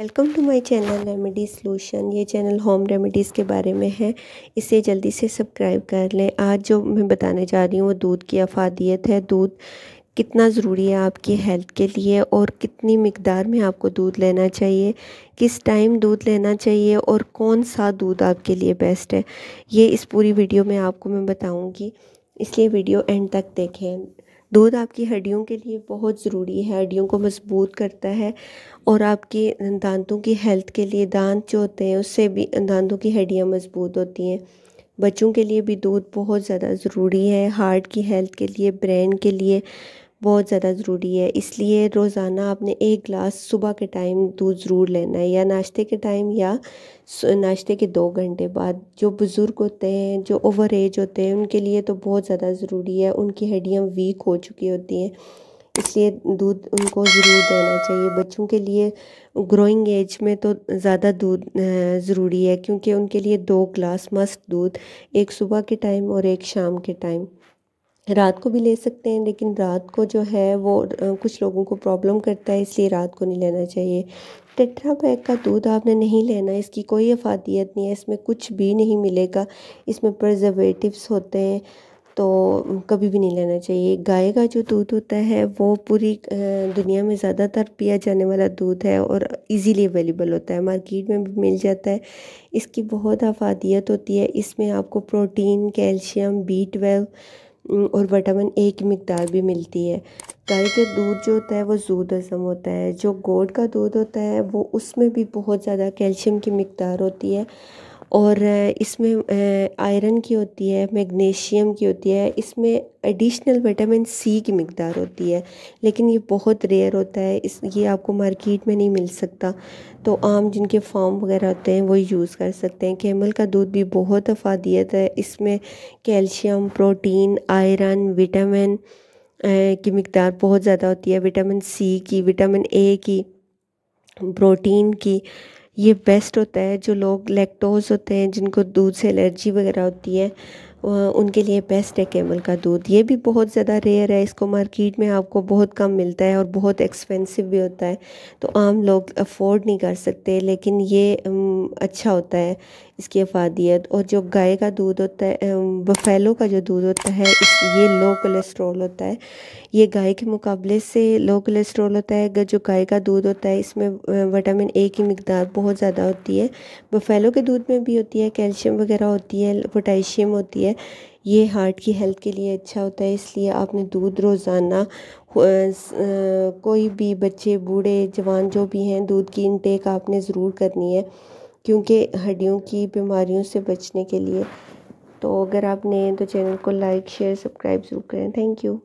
welcome to my channel remedy solution ये channel home remedies के बारे में है इसे जल्दी से सब्सक्राइब कर लें आज जो मैं बताने जा रही हूँ वो दूध की अफादियत है दूध कितना ज़रूरी है आपकी हेल्थ के लिए और कितनी मकदार में आपको दूध लेना चाहिए किस टाइम दूध लेना चाहिए और कौन सा दूध आपके लिए बेस्ट है ये इस पूरी वीडियो में आपको मैं बताऊँगी इसलिए वीडियो एंड तक देखें दूध आपकी हड्डियों के लिए बहुत ज़रूरी है हड्डियों को मज़बूत करता है और आपके दांतों की हेल्थ के लिए दांत जो होते हैं उससे भी दांतों की हड्डियाँ मज़बूत होती हैं बच्चों के लिए भी दूध बहुत ज़्यादा ज़रूरी है हार्ट की हेल्थ के लिए ब्रेन के लिए बहुत ज़्यादा ज़रूरी है इसलिए रोज़ाना आपने एक गिलास सुबह के टाइम दूध ज़रूर लेना है या नाश्ते के टाइम या नाश्ते के दो घंटे बाद जो बुज़ुर्ग होते हैं जो ओवर एज होते हैं उनके लिए तो बहुत ज़्यादा ज़रूरी है उनकी हड्डियाँ वीक हो चुकी होती हैं इसलिए दूध उनको ज़रूर देना चाहिए बच्चों के लिए ग्रोइंग एज में तो ज़्यादा दूध ज़रूरी है क्योंकि उनके लिए दो ग्लास मस्त दूध एक सुबह के टाइम और एक शाम के टाइम रात को भी ले सकते हैं लेकिन रात को जो है वो कुछ लोगों को प्रॉब्लम करता है इसलिए रात को नहीं लेना चाहिए टेट्रा पैक का दूध आपने नहीं लेना इसकी कोई अफादियत नहीं है इसमें कुछ भी नहीं मिलेगा इसमें प्रजर्वेटिवस होते हैं तो कभी भी नहीं लेना चाहिए गाय का जो दूध होता है वो पूरी दुनिया में ज़्यादातर पिया जाने वाला दूध है और इजीली अवेलेबल होता है मार्केट में भी मिल जाता है इसकी बहुत अफादियत होती है इसमें आपको प्रोटीन कैल्शियम बी ट्वेल्व और विटामिन ए की मकदार भी मिलती है गाय के दूध जो होता है वो जूद हज़म होता है जो गोड का दूध होता है वो उसमें भी बहुत ज़्यादा कैल्शियम की मकदार होती है और इसमें आयरन की होती है मैग्नीशियम की होती है इसमें एडिशनल विटामिन सी की मकदार होती है लेकिन ये बहुत रेयर होता है इस ये आपको मार्केट में नहीं मिल सकता तो आम जिनके फॉर्म वगैरह होते हैं वो यूज़ कर सकते हैं कैमल का दूध भी बहुत अफादियत है इसमें कैल्शियम प्रोटीन आयरन विटामिन की मकदार बहुत ज़्यादा होती है विटामिन सी की विटामिन ए की प्रोटीन की ये बेस्ट होता है जो लोग लैक्टोज होते हैं जिनको दूध से एलर्जी वगैरह होती है उनके लिए बेस्ट है कैमल का दूध ये भी बहुत ज़्यादा रेयर है इसको मार्केट में आपको बहुत कम मिलता है और बहुत एक्सपेंसिव भी होता है तो आम लोग अफोर्ड नहीं कर सकते लेकिन ये अच्छा होता है इसकी अफादियत और जो गाय का दूध होता है बफेलो का जो दूध होता है इस ये लो कोलेस्ट्रॉल होता है ये गाय के मुकाबले से लो कोलेस्ट्रॉल होता है अगर जो गाय का दूध होता है इसमें विटामिन ए की मकदार बहुत ज़्यादा होती है बफेलो के दूध में भी होती है कैल्शियम वगैरह होती है पोटाशियम होती है ये हार्ट की हेल्थ के लिए अच्छा होता है इसलिए आपने दूध रोज़ाना कोई भी बच्चे बूढ़े जवान जो भी हैं दूध की इनटेक आपने ज़रूर करनी है क्योंकि हड्डियों की बीमारियों से बचने के लिए तो अगर आपने तो चैनल को लाइक शेयर सब्सक्राइब ज़रूर करें थैंक यू